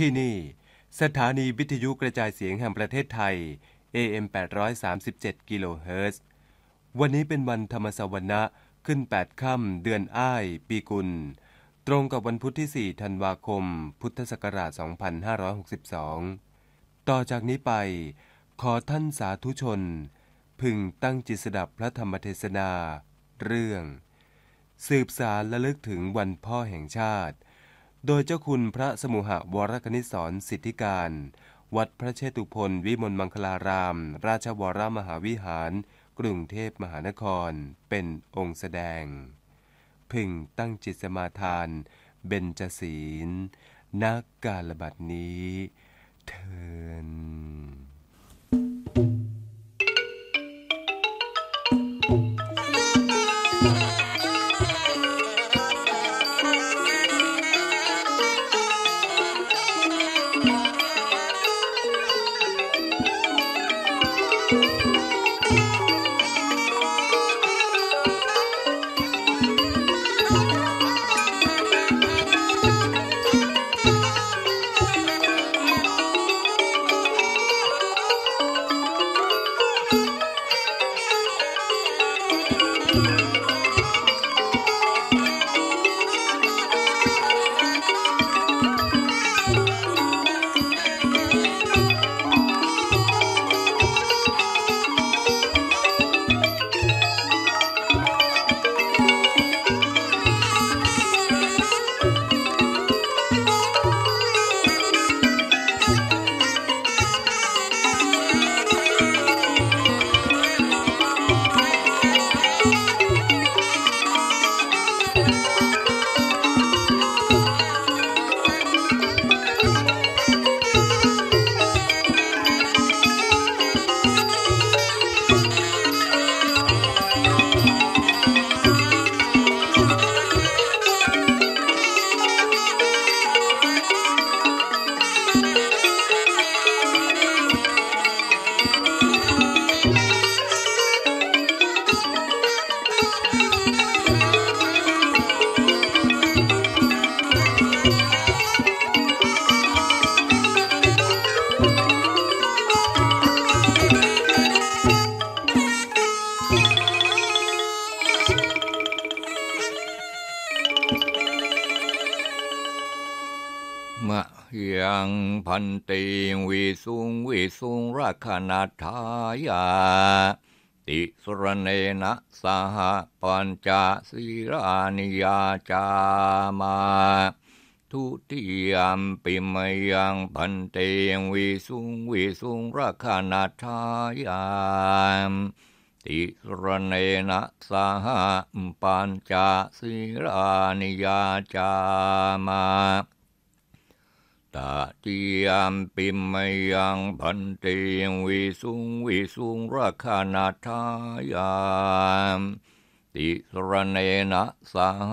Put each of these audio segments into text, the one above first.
ที่นี่สถานีวิทยุกระจายเสียงแห่งประเทศไทย AM 837 กิโลเฮิรตซ์ วันนี้เป็นวันธรรมสวรรคะขึ้น 8 ค่ำ เดือนอ้าย ปีกุล ตรงกับวันพุธที่ 4 ธันวาคม พุทธศักราช 2562 ต่อจากนี้ไป ขอท่านสาธุชน พึงตั้งจิตสดับพระธรรมเทศนาเรื่อง สืบสารและลึกถึงวันพ่อแห่งชาติโดยเจ้าคุณพระสมุหะวรกณิสรสิทธิการ วัดพระเชตุพนวิมลมังคลาราม ราชวรมหาวิหาร กรุงเทพมหานคร เป็นองค์แสดงพึงตั้งจิตสมาทานเบญจศีลนักการบัดนี้ เทินสุงวิสุงราคนาทายาติสุรเนนะสหปัญจศีรานิยาจามาทุติยมปิมยังพันเตงวิสุงวิสุงราคานาทายามติสรเนนะสหปัญจศีรานิยาจามาตาตียามปิมยังพันเตงวิสุงวิสุงราคานาทายามติสรเนนะสห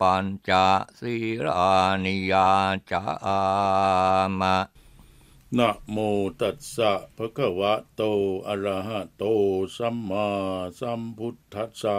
ปัญจสีรานิยาจามะ นะโมตัสสะภะคะวะโต อะระหะโตสัมมาสัมพุทธัสสะ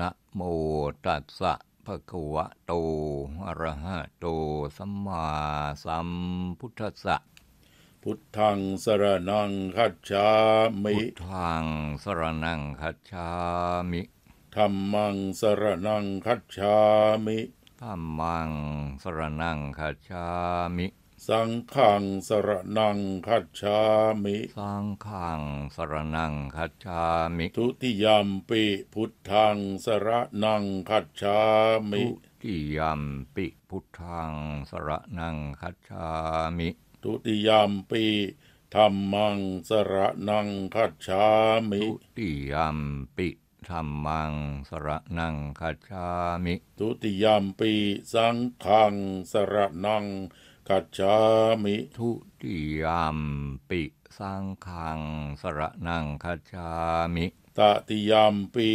นะโมตัสสะภะคะวะโตอะระหะโตสัมมาสัมพุทธัสสะพุทธังสรนังคัจฉามิพุทธังสรนังคัจฉามิธรรมังสรนังคัจฉามิธรรมังสรนังคัจฉามิสังขังสระนังคัจฉามิ สังขังสระนังคัจฉามิ ทุติยมปิพุทธังสระนังคัจฉามิ ทุติยมปิพุทธังสระนังคัจฉามิ ทุติยมปิธรรมังสระนังคัจฉามิ ทุติยมปิธรรมังสระนังคัจฉามิ ทุติยมปิสังขังสระนังคัจฉามิกัจามิ ทุติยามปิสังขังสระนังคัจามิตติยามปี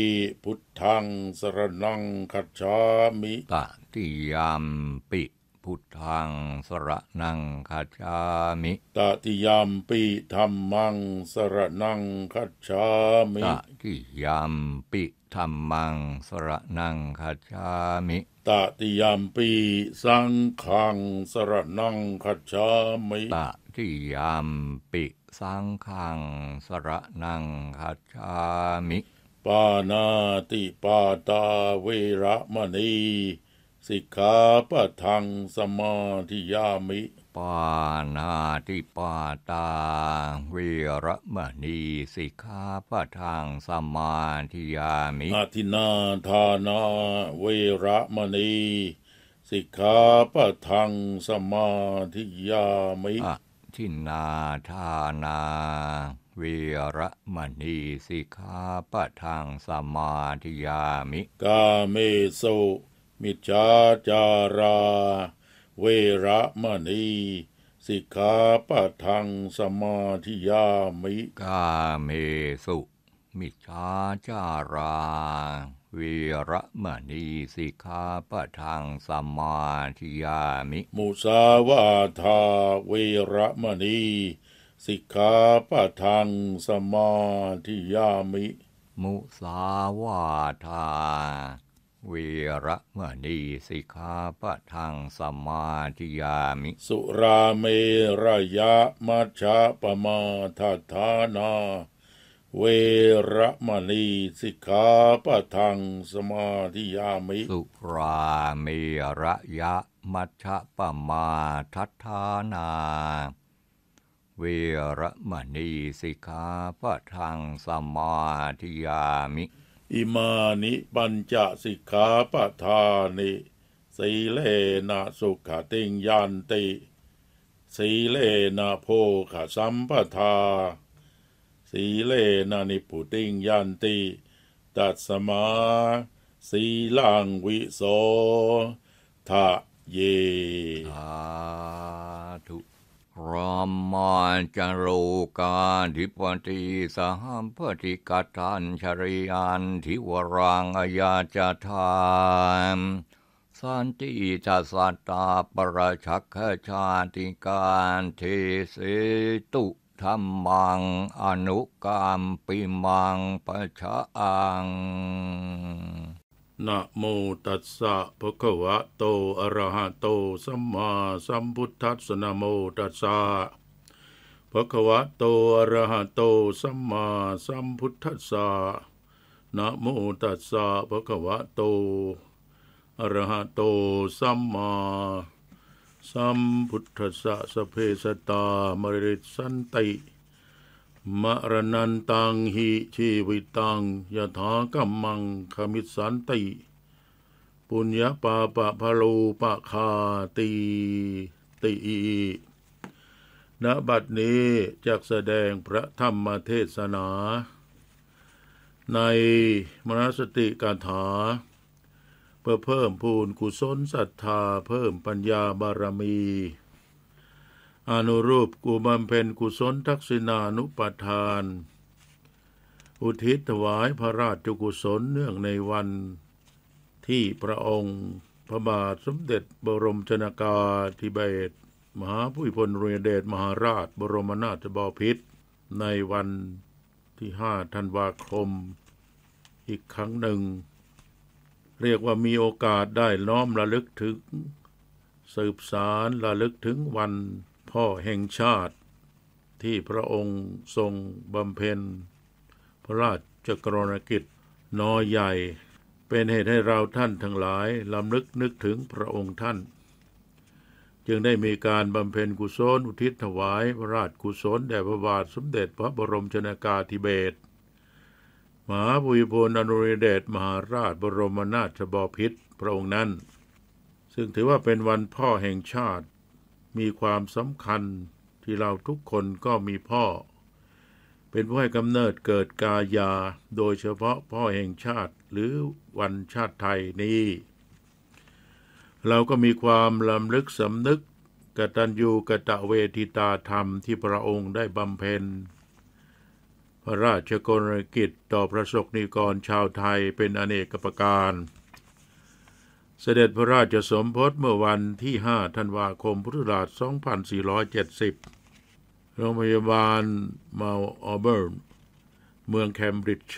พุทธังสรนังคัจามิตติยามปิพุทธังสระนังคจามิตติยามปิธรรมังสระนังคจามิตติยามปิธรรมังสระนังคจามิตติยามปีสังขังสระนังคจามิตติยามปิสังขังสระนังคจามิ ปานาติปาตาเวรมณีสิกขาปะทังสมาธิยามิ ปานาติปาตา เวรมณี สิกขาปะทังสมาธิยามิอาทินาทานา เวรมณี สิกขาปะทังสมาธิยามิอทินาทานา เวรมณี สิกขาปะทังสมาธิยามิ กาเมโสมิจาจารา เวรมณีสิกขาปะทังสมาธิยามิ กาเมสุ มิจาจาราเวรมณีสิกขาปะทังสมาธิยามิ มุสาวาทา เวรมณีสิกขาปะทังสมาธิยามิ มุสาวาทาวีระมณีสิกขาปะทางสมาธิยามิสุราเมรยะมัชะปมาทาทานาเวระมณีสิกขาปะทังสมาธิยามิ สุราเมรยะมัชะปมาทัทานา เวระมณีสิกขาปะทังสมาธิยามิอิมานิปัญจสิกขาปทานิ สีเลนะสุขติงยันติ สีเลนะโพขสัมปทา สีเลนะนิพุติงยันติ ตัสมา สีลังวิโสทะเยสาธุรามมานจรูกาทินติสหัมพติกทันชริยันทิวรังอยาจทามสันติจัสตาปรชักชาติการเทเสตุธรรมังอนุกรรมปิมังปะชะอังนะโมตัสสะภะคะวะโต อะระหะโตสัมมาสัมพุทธัสสะ นะโมตัสสะภะคะวะโต อะระหะโตสัมมาสัมพุทธัสสะ นะโมตัสสะภะคะวะโต อะระหะโตสัมมาสัมพุทธัสสะสเพสตามริสันติมรนันตังหิชีวิตังยถากัมมังคมิสันติ ปุญญาปาปะพะโลปะคาตีติณบัดนี้จักแสดงพระธรรมเทศนา ในมรสติกาถา เพื่อเพิ่มพูนกุศลศรัทธาเพิ่มปัญญาบารมีอนุรูปกูบำเพ็ญกุศลทักษิณานุปทาน อุทิศถวายพระราชกุศลเนื่องในวัน ที่พระองค์พระบาทสมเด็จบรมชนากาธิเบศมหาผู้พลเรเดชมหาราช บรมนาถบพิตรในวันที่ห้าธันวาคม อีกครั้งหนึ่ง เรียกว่ามีโอกาสได้น้อมระลึกถึง สืบสารระลึกถึงวันพ่อแห่งชาติที่พระองค์ทรงบำเพ็ญ พระราชกรณกิจนอใหญ่เป็นเหตุให้เราท่านทั้งหลายลำลึกนึกถึงพระองค์ท่าน จึงได้มีการบำเพ็ญกุศลอุทิศถวายพระราชกุศลแด่พระบาทสมเด็จพระบรมชนากาธิเบศรมหาภูมิพลอนุริเดชมหาราชบรมนาถบพิตรพระองค์นั้น ซึ่งถือว่าเป็นวันพ่อแห่งชาติมีความสำคัญที่เราทุกคนก็มีพ่อ เป็นผู้ให้กำเนิดเกิดกายาโดยเฉพาะพ่อแห่งชาติหรือวันชาติไทยนี้ เราก็มีความลำลึกสำนึกกตัญญูกะตะเวทิตาธรรมที่พระองค์ได้บำเพ็ญพระราชกรกิจต่อประสบนิกรชาวไทยเป็นอเนกประการสเสด็จพระราชสมภพเมื่อวันที่5ธันวาคมพุทธศักราช 2470 โรงพยาบาลเมาออเบิร์นเมืองแคมบริดจ์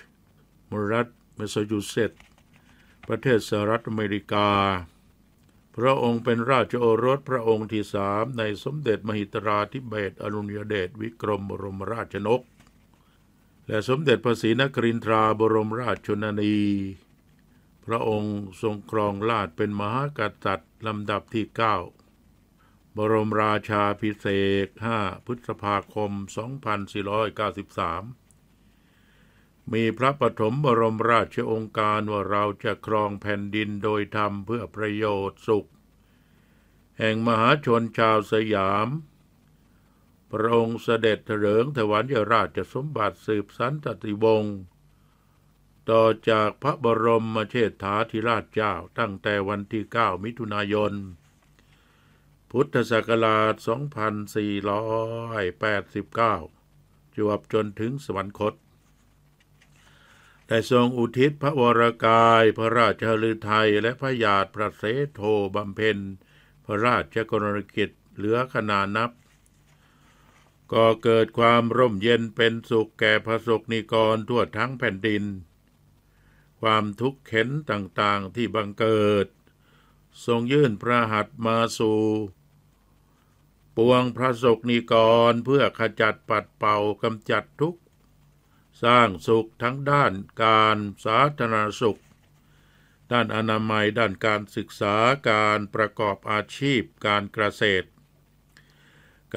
มรัฐแมสซาชูเซตส์ประเทศสหรัฐอเมริกา พระองค์เป็นราชโอรสพระองค์ที่สามในสมเด็จมหิตราธิเบศอรุณยเดชวิกรมบรมราชนก และสมเด็จพระศรีนครินทราบรมราชชนนีพระองค์ทรงครองราชเป็นมหากษัตริย์ลำดับที่9บรมราชาพิเศษ 5 พฤษภาคม 2493 มีพระปฐมบรมราชองค์การว่าเราจะครองแผ่นดินโดยธรรมเพื่อประโยชน์สุข แห่งมหาชนชาวสยาม พระองค์เสด็จเถลิงถวัลยราชสมบัติสืบสันตติวงศ์ต่อจากพระบรมเชษฐาธิราชเจ้าตั้งแต่วันที่9มิถุนายน พุทธศักราช2489 จวบจนถึงสวรรคตได้ทรงอุทิศพระวรกาย พระราชฤทัยและพระญาติพระเสโทบำเพ็ญ พระราชกรณกิจเหลือขนานับ ก็เกิดความร่มเย็นเป็นสุขแก่พระสกนิกรทั่วทั้งแผ่นดินความทุกข์เข็นต่าง ๆ ที่บังเกิด ทรงยื่นพระหัตถ์มาสู่ปวงพระศกนิกร เพื่อขจัดปัดเป่ากำจัดทุกข์ สร้างสุขทั้งด้านการสาธารณสุข ด้านอนามัยด้านการศึกษาการประกอบอาชีพการเกษตร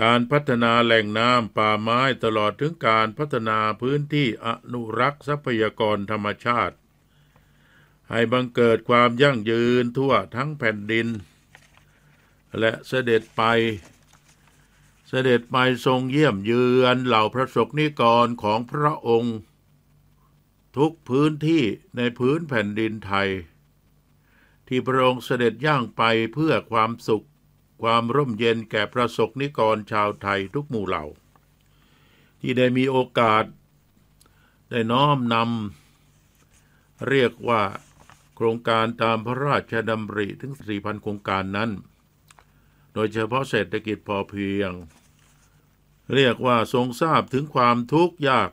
การพัฒนาแหล่งน้ำป่าไม้ตลอดถึงการพัฒนาพื้นที่อนุรักษ์ทรัพยากรธรรมชาติให้บังเกิดความยั่งยืนทั่วทั้งแผ่นดิน และเสด็จไปเสด็จไปทรงเยี่ยมเยือนเหล่าพระศกนิกรของพระองค์ ทุกพื้นที่ในพื้นแผ่นดินไทย ที่พระองค์เสด็จย่างไปเพื่อความสุขความร่มเย็นแก่พระศกนิกรชาวไทยทุกหมู่เหล่า ที่ได้มีโอกาสได้น้อมนำเรียกว่าโครงการตามพระราชดำริถึง4,000 โครงการนั้น โดยเฉพาะเศรษฐกิจพอเพียง เรียกว่าทรงทราบถึงความทุกข์ยาก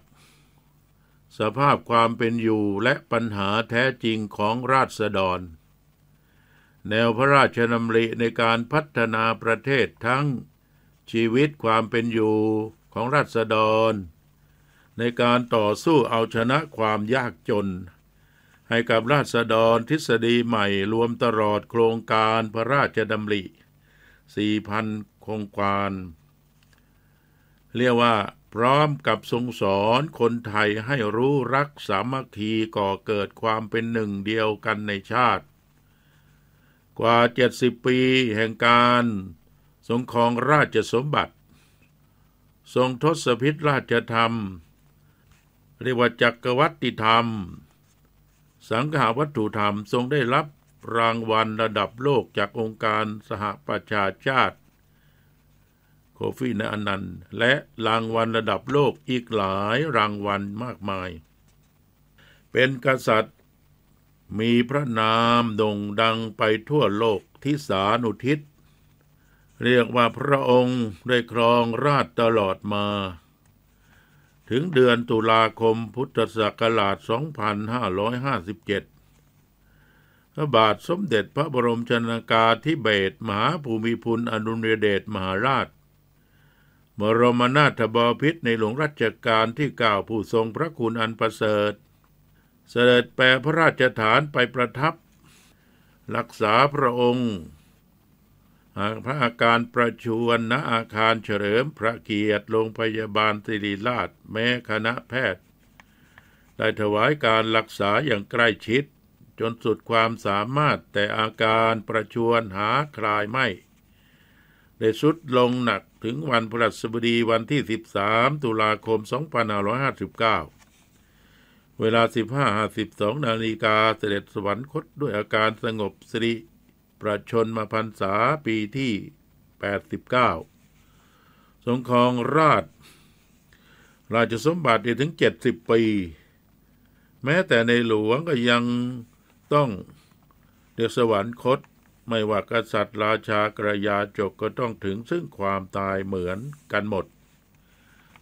สภาพความเป็นอยู่และปัญหาแท้จริงของราษฎร แนวพระราชดำริในการพัฒนาประเทศทั้งชีวิตความเป็นอยู่ของราษฎร ในการต่อสู้เอาชนะความยากจนให้กับราษฎรทฤษฎีใหม่รวมตลอดโครงการพระราชดำริ4,000โครงการเรียกว่า พร้อมกับทรงสอนคนไทยให้รู้รักสามัคคีก่อเกิดความเป็นหนึ่งเดียวกันในชาติ กว่า70ปีแห่งการทรงครองราชสมบัติ ทรงทศพิษราชธรรม เรียกว่าจักรวัติธรรมสังหาวัตถุธรรมทรงได้รับรางวัลระดับโลกจากองค์การสหประชาชาติ โคฟีนออนันต์และรางวัลระดับโลกอีกหลายรางวัลมากมาย เป็นกษัตริย์ มีพระนามโด่งดังไปทั่วโลกที่สานุทิศเรียกว่าพระองค์ได้ครองราชตลอดมาถึงเดือนตุลาคมพุทธศักราช2557พระบาทสมเด็จพระบรมชนากาธิเบศรมหาภูมิพลอดุลยเดชมหาราชมรมนาถบพิษในหลวงรัชกาลที่เก้าผู้ทรงพระคุณอันประเสริฐ เสด็จแปรพระราชฐานไปประทับ รักษาพระองค์หากพระอาการประชวนณอาคารเฉลิม พระเกียรติโรงพยาบาลสิริราช แม้คณะแพทย์ ได้ถวายการรักษาอย่างใกล้ชิดจนสุดความสามารถ แต่อาการประชวนหาคลายไม่ได้สุดลงหนักถึงวันพฤหัสบดีวันที่ 13ตุลาคม2559เวลา 15.52นาฬิกาเสด็จสวรรคตด้วยอาการสงบสิริประชนมาพรรษาปีที่89สงครองราช ราชสมบัติถึง70ปี แม้แต่ในหลวงก็ยังต้องเดือสวรรคตไม่ว่ากษัตริย์ราชากระยาจกก็ต้องถึงซึ่งความตายเหมือนกันหมด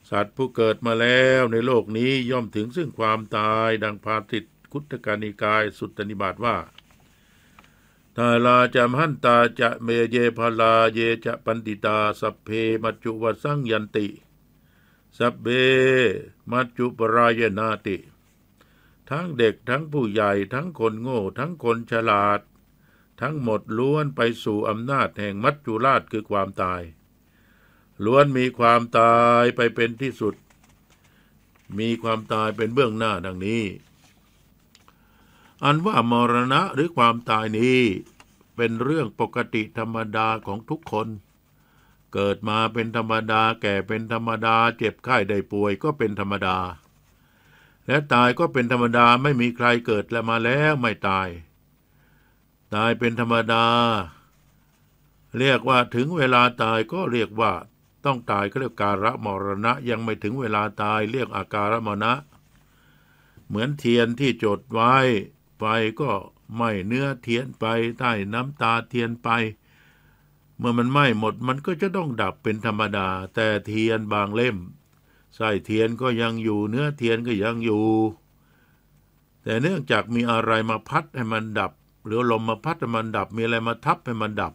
สัตว์ผู้เกิดมาแล้วในโลกนี้ย่อมถึงซึ่งความตายดังพาติตคุตกานิกายสุตตนิบาตว่านาลาจามหันตาจะเมเยพลาเยจะปันติตาสัพเพมัจจุวสังยันติสัพเพมัจจุปรายนาติ ทั้งเด็กทั้งผู้ใหญ่ทั้งคนโง่ ทั้งคนฉลาด ทั้งหมดล้วนไปสู่อำนาจแห่งมัจจุราชคือความตาย ล้วนมีความตายไปเป็นที่สุด มีความตายเป็นเบื้องหน้าดังนี้อันว่ามรณะหรือความตายนี้เป็นเรื่องปกติธรรมดาของทุกคน เกิดมาเป็นธรรมดาแก่เป็นธรรมดาเจ็บไข้ได้ป่วยก็เป็นธรรมดา และตายก็เป็นธรรมดาไม่มีใครเกิดแล้วมาแล้วไม่ตาย ตายเป็นธรรมดา เรียกว่าถึงเวลาตายก็เรียกว่าต้องตายก็เรียกการะมรณะยังไม่ถึงเวลาตายเรียกอาการะมรณะ เหมือนเทียนที่จดไว้ไปก็ไหมเนื้อเทียนไปใต้น้ำตาเทียนไป เมื่อมันไหม้หมดมันก็จะต้องดับเป็นธรรมดาแต่เทียนบางเล่ม ใส่เทียนก็ยังอยู่เนื้อเทียนก็ยังอยู่ แต่เนื่องจากมีอะไรมาพัดให้มันดับ หรือลมมาพัดให้มันดับมีอะไรมาทับให้มันดับ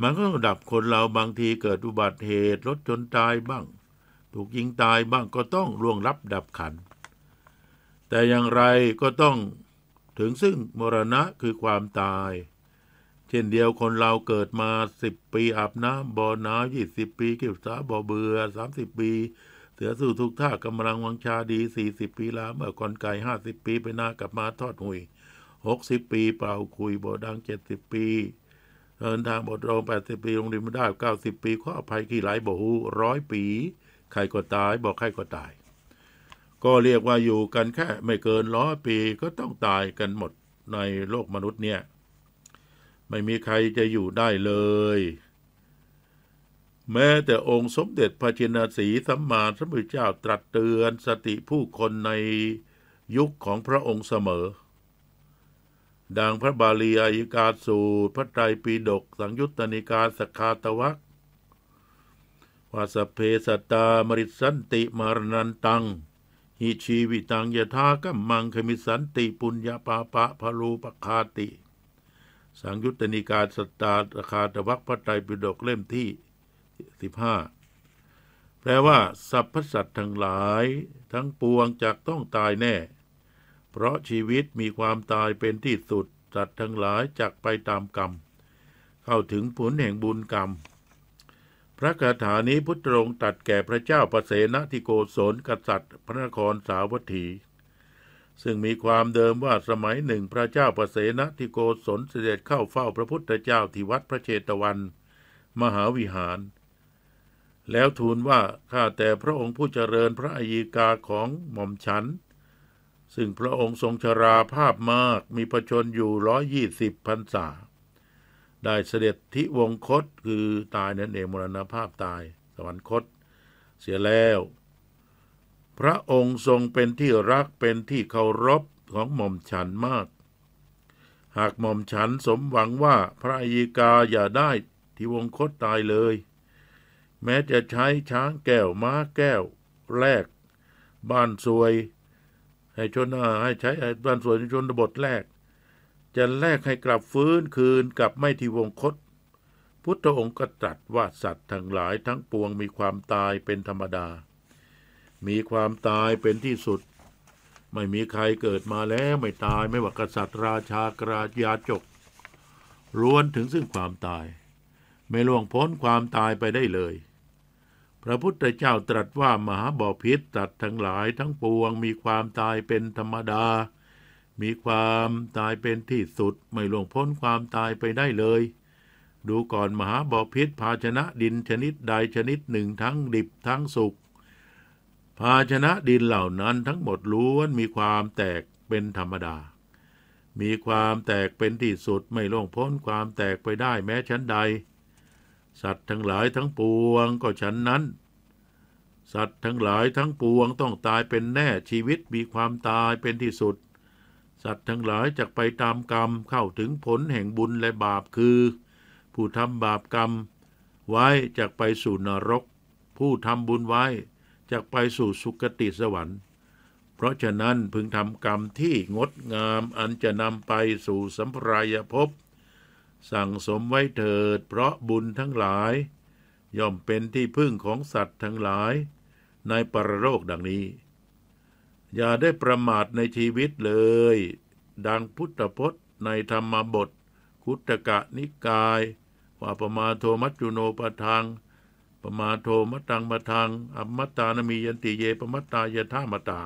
มันก็ต้องดับคนเราบางทีเกิดอุบัติเหตุรถชนตายบ้าง ถูกยิงตายบ้างก็ต้องร่วงรับดับขันแต่อย่างไรก็ต้องถึงซึ่ง มรณะคือความตาย เช่นเดียวคนเราเกิดมาสิบปีอาบน้ำบ่อหนาวยี่สิบปีเก็บสาบ่อเบื่อสามสิบปี เสือสู่ทุกท่ากำลังวังชาดีสี่สิบปีลาเมื่อก่อนไก่ห้าสิบปีไปหน้ากลับมาทอดหุยหกสิบปี เป่าคุยบ่อดังเจ็ดสิบปี เดินทางบทโรงแปดสิบปีลงดินไม่ได้เก้าสิบปีข้อภัยขี่ไหลบ่หูร้อยปีใครก็ตายบอกใครก็ตายก็เรียกว่าอยู่กันแค่ไม่เกินร้อยปีก็ต้องตายกันหมดในโลกมนุษย์เนี่ย ไม่มีใครจะอยู่ได้เลย แม้แต่องค์สมเด็จพระจินสีสัมมาสัมพุทธเจ้าตรัสเตือนสติผู้คนในยุคของพระองค์เสมอ ดังพระบาลีอายิกาสูตร พระไตรปิฎกสังยุตตนิกาสคาตวักวาสเพสตามริสันติมารนันตังหิชีวิตังยะทากัมมังคมิสันติปุญญาปาปะพลูปคาติ สังยุตตนิกาสตาตคาตวัคพระไตรปิฎกเล่มที่สิบห้าแปลว่าสรรพสัตว์ทั้งหลายทั้งปวงจากต้องตายแน่ เพราะชีวิตมีความตายเป็นที่สุด สัตว์ทั้งหลายจากไปตามกรรม เข้าถึงผลแห่งบุญกรรมพระคาถานี้พุทธองค์ตัดแก่พระเจ้าประเสนทิโกศลกษัตริย์พระนครสาวัตถีซึ่งมีความเดิมว่าสมัยหนึ่งพระเจ้าประเสนทิโกศลเสด็จเข้าเฝ้าพระพุทธเจ้าที่วัดพระเชตวัน มหาวิหาร แล้วทูลว่าข้าแต่พระองค์ผู้เจริญพระอัยกาของหม่อมฉัน ซึ่งพระองค์ทรงชราภาพมากมีประชนอยู่ร้อยยี่สิบพรรษาได้เสด็จทิวงคตคือตายนั่นเองมรณภาพตายสวรรคต เสียแล้ว พระองค์ทรงเป็นที่รักเป็นที่เคารพของหม่อมฉันมาก หากหม่อมฉันสมหวังว่าพระอีกาอย่าได้ทิวงคตตายเลย แม้จะใช้ช้างแก้วม้าแก้วแลกบ้านสวย ให้ชนให้ใช้บ้านสวยชนบทแลกจะแลกให้กลับฟื้นคืนกับไม่ทีวงคต พุทธองค์ก็ตรัสว่าสัตว์ทั้งหลายทั้งปวงมีความตายเป็นธรรมดา มีความตายเป็นที่สุด ไม่มีใครเกิดมาแล้วไม่ตายไม่ว่ากษัตริย์ราชากราชยาจกล้วนถึงซึ่งความตาย ไม่ล่วงพ้นความตายไปได้เลย พระพุทธเจ้าตรัสว่ามหาบอพิษตัดทั้งหลายทั้งปวงมีความตายเป็นธรรมดามีความตายเป็นที่สุดไม่ล่วงพ้นความตายไปได้เลย ดูก่อนมหาบอพิษภาชนะดินชนิดใดชนิดหนึ่งทั้งดิบทั้งสุกภาชนะดินเหล่านั้นทั้งหมดล้วนมีความแตกเป็นธรรมดา มีความแตกเป็นที่สุดไม่ล่วงพ้นความแตกไปได้แม้ชั้นใด สัตว์ทั้งหลายทั้งปวงก็ชั้นนั้น สัตว์ทั้งหลายทั้งปวงต้องตายเป็นแน่ชีวิตมีความตายเป็นที่สุดสัตว์ทั้งหลายจะไปตามกรรมเข้าถึงผลแห่งบุญและบาปคือ ผู้ทำบาปกรรม ไว้จะไปสู่นรก ผู้ทำบุญไว้จะไปสู่สุคติสวรรค์ เพราะฉะนั้นพึงทำกรรมที่งดงามอันจะนำไปสู่สัมภรายภพสั่งสมไว้เถิดเพราะบุญทั้งหลาย ย่อมเป็นที่พึ่งของสัตว์ทั้งหลาย ในปรโลกดังนี้อย่าได้ประมาทในชีวิตเลย ดังพุทธพจน์ ในธรรมบทคุตกะนิกาย ว่าประมาโทมัจจุโนปทังประมาโทมัตังมาทางอัมมตานมียันติเยปมัตตายท่ามตา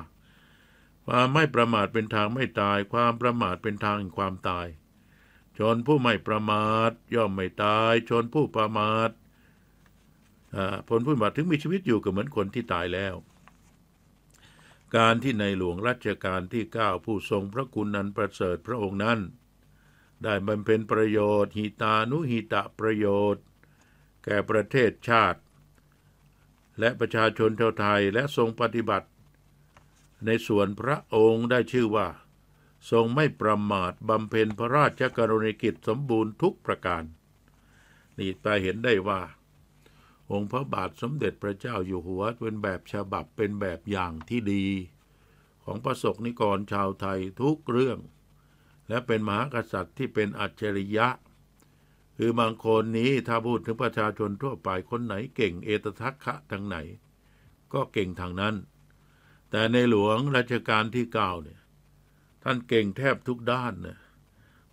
ความไม่ประมาทเป็นทางไม่ตาย ความประมาทเป็นทางงความตาย ชนผู้ไม่ประมาทย่อมไม่ตาย ชนผู้ประมาท ผลผู้ประมาทถึงมีชีวิตอยู่ก็เหมือนคนที่ตายแล้วการที่ในหลวงรัชกาลที่9ผู้ทรงพระคุณนัน ประเสริฐพระองค์นั้น ได้บำเพ็ญประโยชน์หิตานุหิตะประโยชน์ แก่ประเทศชาติ และประชาชนชาวไทยและทรงปฏิบัติ ในส่วนพระองค์ได้ชื่อว่า ทรงไม่ประมาทบำเพ็ญพระราชกรณีกิจสมบูรณ์ทุกประการนี่ไปเห็นได้ว่าองค์พระบาทสมเด็จพระเจ้าอยู่หัวเป็นแบบฉบับเป็นแบบอย่างที่ดี ของประสบนิกรชาวไทยทุกเรื่อง และเป็นมหากษัตริย์ที่เป็นอัจฉริยะ คือบางคนนี้ ถ้าพูดถึงประชาชนทั่วไปคนไหนเก่งเอตทัคคะทางไหน ก็เก่งทางนั้น แต่ในหลวงราชการที่เก้าเนี่ยท่านเก่งแทบทุกด้านนะ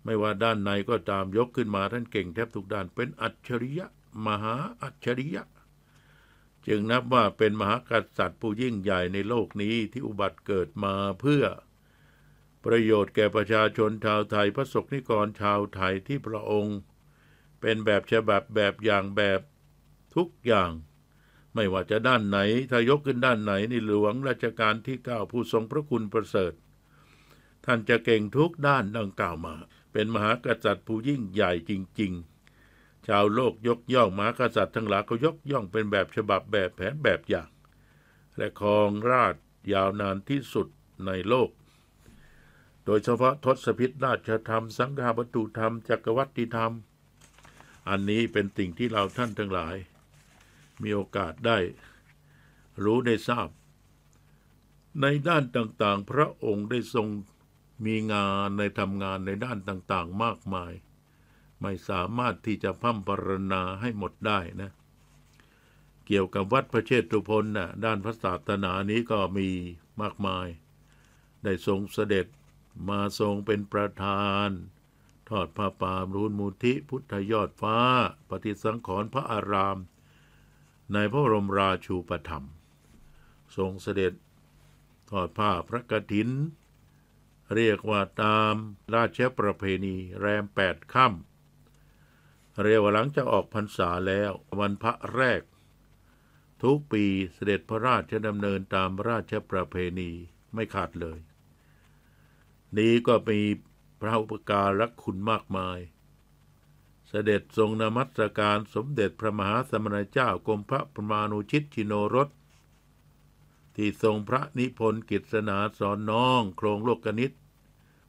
ไม่ว่าด้านไหนก็ตามยกขึ้นมาท่านเก่งแทบทุกด้านเป็นอัจฉริยะมหาอัจฉริยะ จึงนับว่าเป็นมหากษัตริย์ผู้ยิ่งใหญ่ในโลกนี้ที่อุบัติเกิดมาเพื่อ ประโยชน์แก่ประชาชนชาวไทยพระสกนิกรชาวไทยที่พระองค์ เป็นแบบฉบับแบบอย่างแบบทุกอย่าง ไม่ว่าจะด้านไหนถ้ายกขึ้นด้านไหนในหลวงราชการที่เก้าผู้ทรงพระคุณประเสริฐ ท่านจะเก่งทุกด้านดังกล่าวมา เป็นมหากษัตริย์ผู้ยิ่งใหญ่จริง ๆชาวโลกยกย่องมหากษัตริย์ทั้งหลายก็ยกย่องเป็นแบบฉบับแบบแผนแบบอย่าง และครองราชยาวนานที่สุดในโลก โดยเฉพาะทศพิษราชธรรมสังฆาปัตุธรรมจักรวัติธรรม อันนี้เป็นสิ่งที่เราท่านทั้งหลาย มีโอกาสได้รู้ได้ทราบ ในด้านต่างๆ พระองค์ได้ทรงมีงานในทำงานในด้านต่างๆ มากมายไม่สามารถที่จะพัฒปรณาให้หมดได้นะ เกี่ยวกับวัดพระเชตุพนนะ่ะ ด้านพระศาสนานี้ก็มีมากมาย ได้ทรงเสด็จมาทรงเป็นประธานทอดพระปามรูนมูทิพุทธยอดฟ้า ปฏิสังขรณ์พระอาราม ในพระบรมราชูปธรรมทรงเสด็จทอดผ้าพระกฐิน เรียกว่าตามราชประเพณีแรมแปดค่ำเรียกว่าหลังจากออกพรรษาแล้ววันพระแรก ทุกปีเสด็จพระราชดำเนินตามราชประเพณีไม่ขาดเลย นี้ก็มีพระอุปการรักคุณมากมาย เสด็จทรงนมัสการสมเด็จพระมหาสมณเจ้ากรมพระประมาณุชิตชิโนรสที่ทรงพระนิพนธ์กิจสนาสอนน้องโครงโลกนิต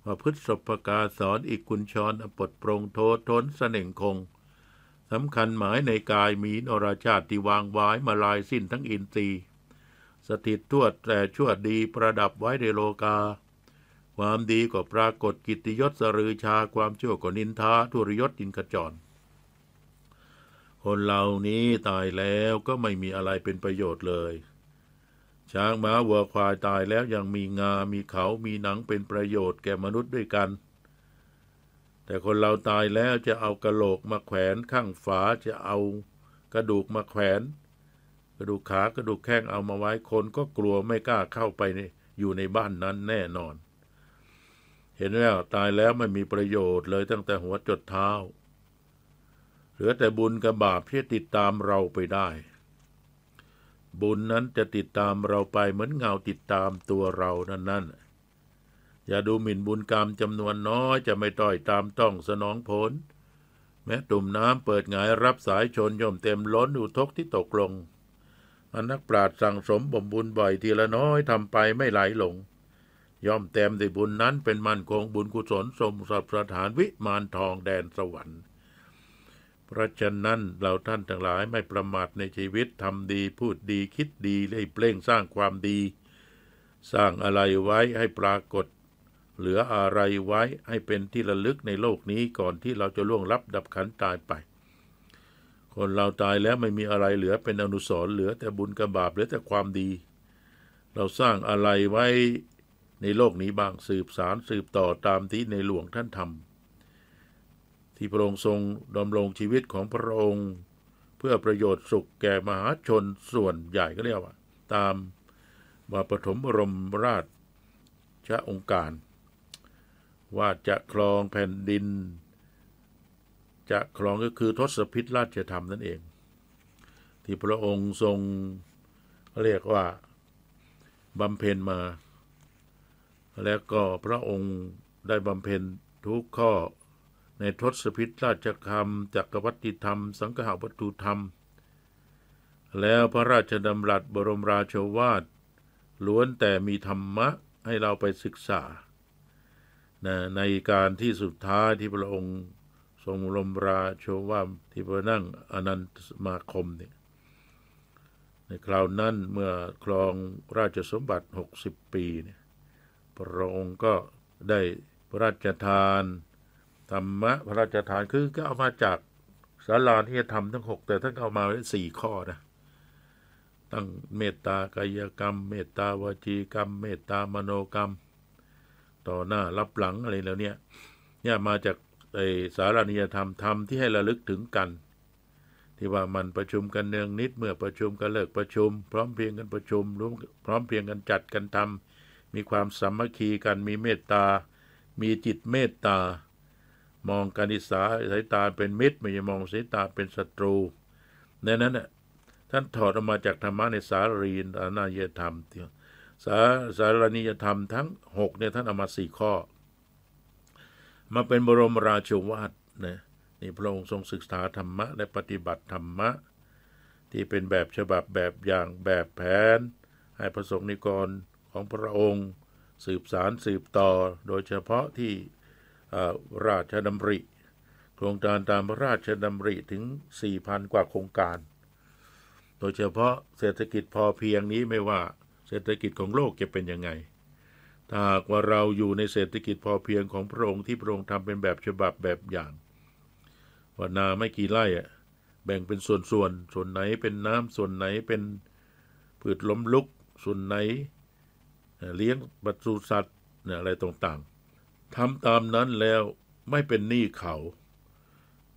ว่าพฤษพกาสอนอีกคุณชอนอปดปรงโททนสเสน่งคงสำคัญหมายในกายมีนราชาติที่วางไว้มาลายสิ้นทั้งอินทรีย์สถิตทั่วแต่ชั่วดีประดับไว้ในโลกา ความดีก็ปรากฏกิติยศสรือชาความชั่วก็นินทาทุรยศยินกระจร คนเหล่านี้ตายแล้วก็ไม่มีอะไรเป็นประโยชน์เลย ช้างม้าวัวควายตายแล้วยังมีงามีเขามีหนังเป็นประโยชน์แก่มนุษย์ด้วยกันแต่คนเราตายแล้วจะเอากระโหลกมาแขวนข้างฝาจะเอา กระดูกมาแขวน กระดูกขากระดูกแข้งเอามาไว้คนก็กลัวไม่กล้าเข้าไปในอยู่ในบ้านนั้นแน่นอน เห็นแล้วตายแล้วไม่มีประโยชน์เลยตั้งแต่หัวจดเท้าเหลือแต่บุญกับบาปที่ติดตามเราไปได้ บุญนั้นจะติดตามเราไปเหมือนเงาติดตามตัวเรานั่นนั่นอย่าดูหมิ่นบุญกรรมจำนวนน้อยจะไม่ต่อยตามต้องสนองผล แม้ตุ่มน้ำเปิดหงายรับสายชนย่อมเต็มล้นอุทกที่ตกลงอนนักปราดสั่งสมบ่มบุญบ่อยทีละน้อยทำไปไม่ไหลหลง ย่อมเต็มด้วยบุญนั้นเป็นมั่นคงบุญกุศลสมสับสถานวิมานทองแดนสวรรค์ เพราะฉะนั้นเราท่านทั้งหลายไม่ประมาทในชีวิตทำดีพูดดีคิดดีได้เปล่งสร้างความดี สร้างอะไรไว้ให้ปรากฏเหลืออะไรไว้ให้เป็นที่ระลึกในโลกนี้ก่อนที่เราจะล่วงลับดับขันตายไป คนเราตายแล้วไม่มีอะไรเหลือเป็นอนุสรณ์เหลือแต่บุญกับบาปเหลือแต่ความดี เราสร้างอะไรไว้ในโลกนี้บ้างสืบสารสืบต่อตามที่ในหลวงท่านทำที่พระองค์ทรงดำรงชีวิตของพระองค์ เพื่อประโยชน์สุขแก่มหาชนส่วนใหญ่ก็เรียกว่า ตามมาปฐมบรมราชชะองค์การว่าจะครองแผ่นดิน จะครองก็คือทศพิษราชธรรมนั่นเอง ที่พระองค์ทรงเรียกว่าบำเพ็ญมา แล้วก็พระองค์ได้บำเพ็ญทุกข้อในทศพิษราชธรรมจักรวัติธรรมสังหาวัตถุธรรม แล้วพระราชดำรัสบรมราชวาทล้วนแต่มีธรรมะให้เราไปศึกษานะในการที่สุดท้ายที่พระองค์ทรงลมราโชว่าที่พระนั่งอนันตมาคมเนี่ยในคราวนั้นเมื่อครองราชสมบัติ60ปีเนี่ยพระองค์ก็ได้พระราชทาน ธรรมะพระราชทานคือก็เอามาจากสาราที่ธรทำทั้งหกแต่ท่านเอามาได้สี่ข้อนะตั้งเมตตากายกรรม เมตตาวจีกรรม เมตตามโนกรรมต่อหน้ารับหลังอะไรแล้วเนี่ยเนี่ยมาจากไอสารนิยธรรมธรรมที่ให้ระลึกถึงกัน ที่ว่ามันประชุมกันเนืองนิดเมื่อประชุมกันเลิกประชุม พร้อมเพียงกันประชุมร่วมพร้อมเพียงกันจัดกันทำมีความสามัคคีกันมีเมตตา มีจิตเมตตา มองกันอิสาสายตาเป็นมิตรไม่ใช่มองสายตาเป็นศัตรูในนั้นน่ะท่านถอดออกมาจากธรรมะในสารีนานายธรรมีสาสารณียธรรมทั้ง6เนี่ยท่านเอามาสี่ข้อ มาเป็นบรมราชวาทนะนี่พระองค์ทรงศึกษาธรรมะ และปฏิบัติธรรมะ ที่เป็นแบบฉบับแบบอย่างแบบแผน ให้ประสงค์นิกรของพระองค์สืบสารสืบต่อ โดยเฉพาะที่ราชดำริ โครงการตามพระราชดำริ ถึง 4,000 กว่าโครงการ โดยเฉพาะเศรษฐกิจพอเพียงนี้ไม่ว่าเศรษฐกิจของโลกจะเป็นยังไง ถ้าหากว่าเราอยู่ในเศรษฐกิจพอเพียงของพระองค์ที่พระองค์ทำเป็นแบบฉบับแบบอย่างว่านาไม่กี่ไร่อะแบ่งเป็นส่วนๆสส่วนไหนเป็นน้ำส่วนไหนเป็นพืชล้มลุกส่วนไหน เลี้ยงปศุสัตว์อะไรต่างๆทำตามนั้นแล้วไม่เป็นหนี้เขา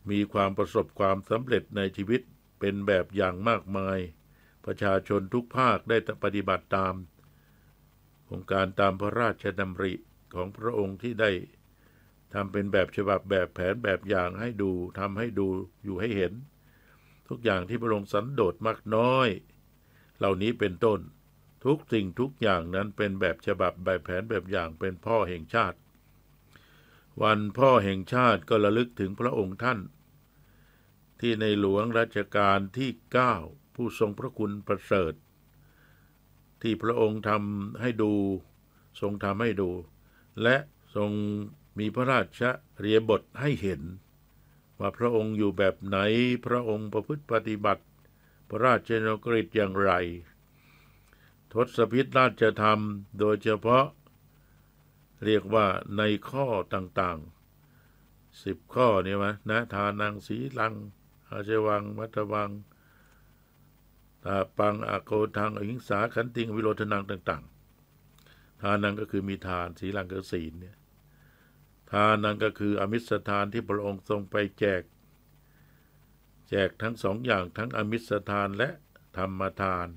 มีความประสบความสำเร็จในชีวิตเป็นแบบอย่างมากมายประชาชนทุกภาคได้ปฏิบัติตามองค์การตามพระราชดำริของพระองค์ที่ได้ทำเป็นแบบฉบับแบบแผนแบบอย่างให้ดูทำให้ดูอยู่ให้เห็น ทุกอย่างที่พระองค์สันโดษมากน้อย เหล่านี้เป็นต้น ทุกสิ่งทุกอย่างนั้นเป็นแบบฉบับแบบแผนแบบอย่างเป็นพ่อแห่งชาติ วันพ่อแห่งชาติก็ระลึกถึงพระองค์ท่าน ที่ในหลวงรัชกาลที่9ผู้ทรงพระคุณประเสริฐ ที่พระองค์ทำให้ดูทรงทำให้ดูและทรงมีพระราชเรียบทให้เห็นว่าพระองค์อยู่แบบไหนพระองค์ประพฤติปฏิบัติ พระราชนกฤตอย่างไร ทศพิธราชธรรม โดยเฉพาะเรียกว่าในข้อต่างๆสิบข้อเนี่ยมะนะทานังสีลัง อาเชวังมัตวังตาปังอโกทางอหิงสาขันติงวิโรธนัง ต่างๆทานังก็คือมีทานสีลังก็ศีลเนี่ยทานังก็คืออมิสทานที่พระองค์ทรงไปแจก แจกทั้งสองอย่างทั้งอมิสทานและธรรมทาน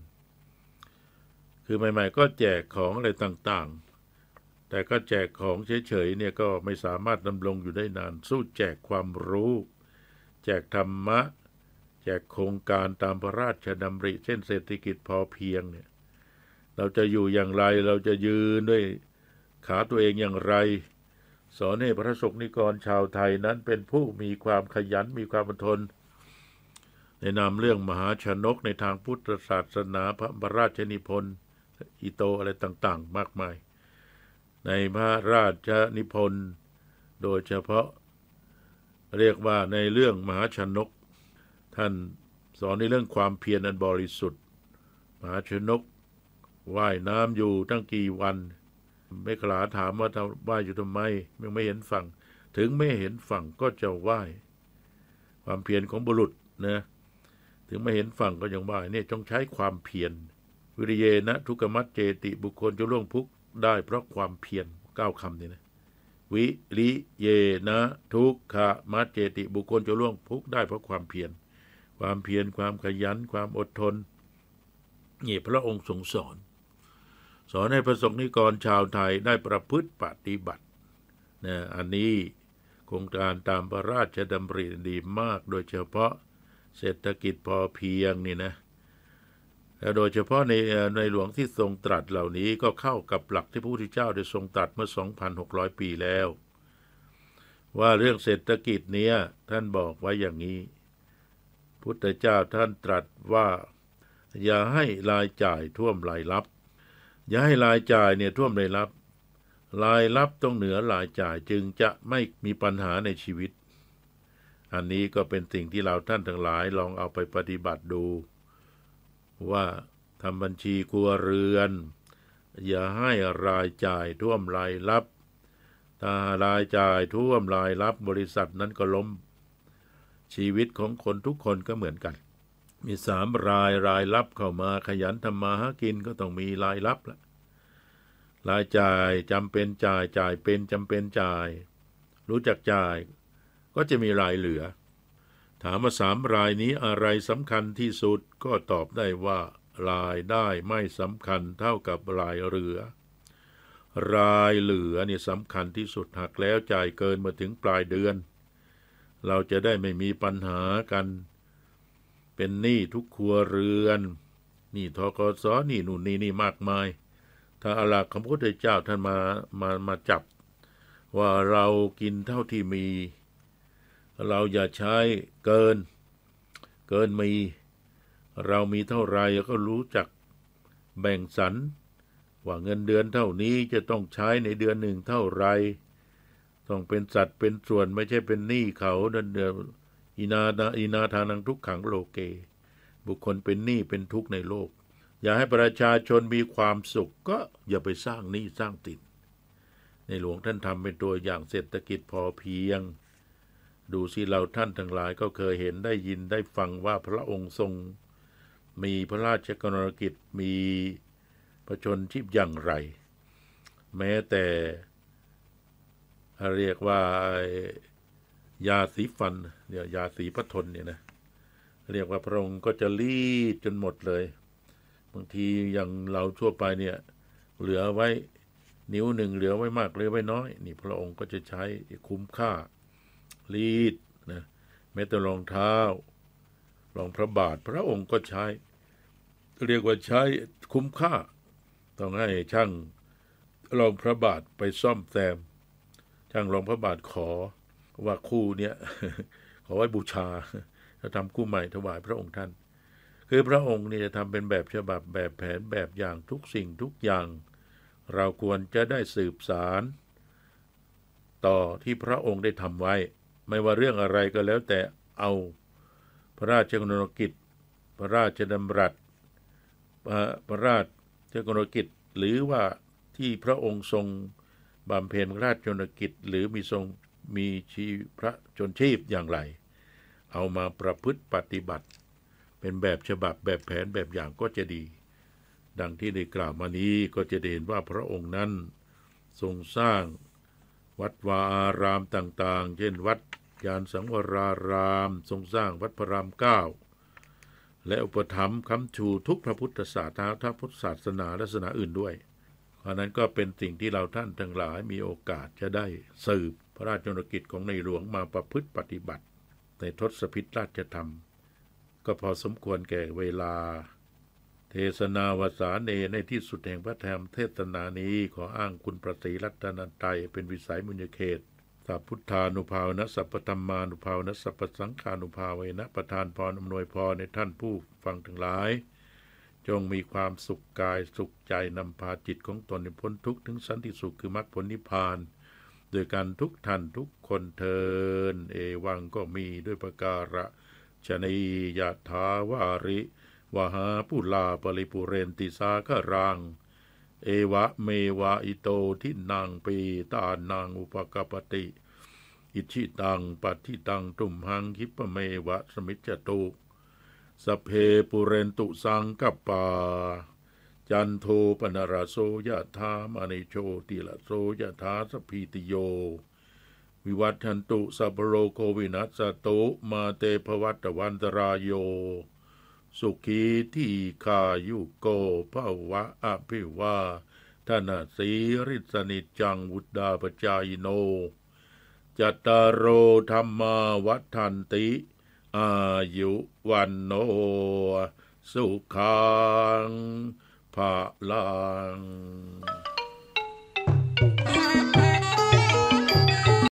คือใหม่ๆ ก็แจกของอะไรต่างๆ แต่ก็แจกของเฉยๆเนี่ยก็ไม่สามารถดำรงอยู่ได้นานสู้แจกความรู้ แจกธรรมะแจกโครงการตามพระราชดำริ เช่นเศรษฐกิจพอเพียงเนี่ย เราจะอยู่อย่างไร เราจะยืน ด้วยขาตัวเองอย่างไร สอนให้พระสงฆ์นิกรชาวไทยนั้นเป็นผู้มีความขยันมีความอดทนในนามเรื่องมหาชนกในทางพุทธศาสนาพระบราชนิพนธ์อิโตอะไรต่างๆมากมาย ในพระราชนิพนธ์โดยเฉพาะเรียกว่าในเรื่องมหาชนกท่านสอนในเรื่องความเพียรอันบริสุทธิ์มหาชนก ว่ายน้ำอยู่ตั้งกี่วันเมขลาถามว่าทว่ายอยู่ทำไมยังไม่เห็นฝั่ง ถึงไม่เห็นฝั่งก็จะว่ายความเพียรของบุรุษนะถึงไม่เห็นฝั่งก็ยังว่ายเนี่ยจงใช้ความเพียรวิริเยนะทุกมัตเจติบุคคลจะล่วงพุก ได้เพราะความเพียรเก้าคำนี่นะ วิริเยนะ ทุกขมัตเจติบุคคลจะล่วงพุก ได้เพราะความเพียรความเพียรความขยันความอดทนนี่พระองค์ทรงสอน สอนให้ประสงฆ์นิกร ชาวไทยได้ประพฤติปฏิบัตินะอันนี้โครงการตามพระราชดำริดีมาก โดยเฉพาะเศรษฐกิจพอเพียงนี่นะแล้วโดยเฉพาะในในหลวงที่ทรงตรัสเหล่านี้ก็เข้ากับหลักที่พระพุทธเจ้าได้ทรงตรัสเมื่อ 2,600 ปีแล้ว ว่าเรื่องเศรษฐกิจเนี้ยท่านบอกไว้อย่างนี้พุทธเจ้าท่านตรัสว่า อย่าให้รายจ่ายท่วมรายรับ อย่าให้รายจ่ายเนี่ยท่วมรายรับรายรับต้องเหนือรายจ่ายจึงจะไม่มีปัญหาในชีวิต อันนี้ก็เป็นสิ่งที่เราท่านทั้งหลายลองเอาไปปฏิบัติดู ว่าทำบัญชีครัวเรือน อย่าให้รายจ่ายท่วมรายรับถ้ารายจ่ายท่วมรายรับบริษัทนั้นก็ล้มชีวิตของคนทุกคนก็เหมือนกัน มีสามรายรายรับเข้ามาขยันทำมาหากินก็ต้องมีรายรับละรายจ่ายจำเป็นจ่ายจ่ายเป็นจำเป็นจ่าย รู้จักจ่าย ก็จะมีรายเหลือ ถามว่าสามรายนี้อะไรสำคัญที่สุดก็ตอบได้ว่ารายได้ไม่สำคัญเท่ากับรายเหลือ รายเหลือนี่สำคัญที่สุดหักแล้วจ่ายเกินมาถึงปลายเดือนเราจะได้ไม่มีปัญหากัน เป็นหนี้ทุกครัวเรือน หนี้ทกศหนี้นู่นนี้นี่มากมาย ถ้าอาลักคำพุทธเจ้าท่านมามามาจับว่าเรากินเท่าที่มี เราอย่าใช้เกิน เกินมี เรามีเท่าไรก็รู้จักแบ่งสรรว่าเงินเดือนเท่านี้จะต้องใช้ในเดือนหนึ่งเท่าไรต้องเป็นสัตว์ เป็นส่วนไม่ใช่เป็นหนี้เขาเดินเดออินาอินาทานังทุกขังโลเก บุคคลเป็นหนี้เป็นทุกข์ในโลก อย่าให้ประชาชนมีความสุขก็อย่าไปสร้างหนี้สร้างติดในหลวงท่านทำเป็นตัวอย่างเศรษฐกิจพอเพียง ดูสิเราท่านทั้งหลาย ก็เคยเห็นได้ยินได้ฟังว่าพระองค์ทรง มีพระราชกรณกิจมีประชนชีพอย่างไร แม้แต่เรียกว่ายาสีฟันเนี่ยยาสีพระทนเนี่ยนะเรียกว่าพระองค์ก็จะรีดจนหมดเลย บางทีอย่างเราทั่วไปเนี่ยเหลือไว้นิ้วหนึ่งเหลือไว้มากเหลือไว้น้อย นี่พระองค์ก็จะใช้คุ้มค่ารีดนะแม้แต่รองเท้ารองพระบาทพระองค์ก็ใช้ เรียกว่าใช้คุ้มค่าต้องให้ช่างรองพระบาทไปซ่อมแซมช่างรองพระบาทขอว่าคู่เนี้ยขอไว้บูชา จะทำคู่ใหม่ถวายพระองค์ท่าน คือพระองค์นี่จะทำเป็นแบบฉบับแบบแผนแบบอย่างทุกสิ่งทุกอย่าง เราควรจะได้สืบสาร ต่อที่พระองค์ได้ทำไว้ ไม่ว่าเรื่องอะไรก็แล้วแต่เอา พระราชกำหนกิจ พระราชดำรัส พระราชกำหนกิจหรือว่าที่พระองค์ทรงบำเพ็ญราชชนกิจหรือมีทรงมีชีพระชนชีพอย่างไร เอามาประพฤติปฏิบัติ เป็นแบบฉบับแบบแผนแบบอย่างก็จะดี ดังที่ได้กล่าวมานี้ก็จะเห็นว่าพระองค์นั้นทรงสร้างวัดวาอารามต่างๆ เช่นวัดยานสังวรารามทรงสร้างวัดพระรามเก้าและอุปถัมภ์คำชูทุกพระพุทธศาสนาทั้งพุทธศาสนาและศาสนาอื่นด้วยเพราะนั้นก็เป็นสิ่งที่เราท่านทั้งหลายมีโอกาสจะได้สืบ พระราชนกิจของในหลวงมาประพฤติปฏิบัติ ในทศพิธราชธรรม ก็พอสมควรแก่เวลา เทศนาวสาเนในที่สุดแห่งพระธรรมเทศนานี้ ขออ้างคุณประสีรัตนันไตเป็นวิสัยมุญเขตสัพพุทธานุภาวนสัพพธรรมานุภาวนสัพพสังขานุภาเวนะประธานพรอำนวยพรในท่านผู้ ฟังทั้งหลายจงมีความสุขกายสุขใจ นำพาจิตของตนในพ้นทุกข์ถึงสันติสุขคือมรรคผลนิพพาน โดยการทุกท่านทุกคนเทิน เอวังก็มีด้วยประการะ ชนียะทาวาริ วหาปุลาปริปุเรนติสาครังเอวะเมวะอิโตทินางปีตานางอุปกปติ อิชิตังปัติตังตุมหังคิปเมวะสมิจจตุสเพปุเรนตุสังกปาจันโทปนราโสยะธามาเิโชติละโสยะธาสพีติโย วิวัตันตุสัพโรโควินัสตุ มาเตภวัตวันตรายโย สุขีที่คายุโกภาวะอภิวาทนาสีริสนิจังวุดาปจายโน จัตตารโธรรมาวัฏันติอายุวันโนสุขังภาลัง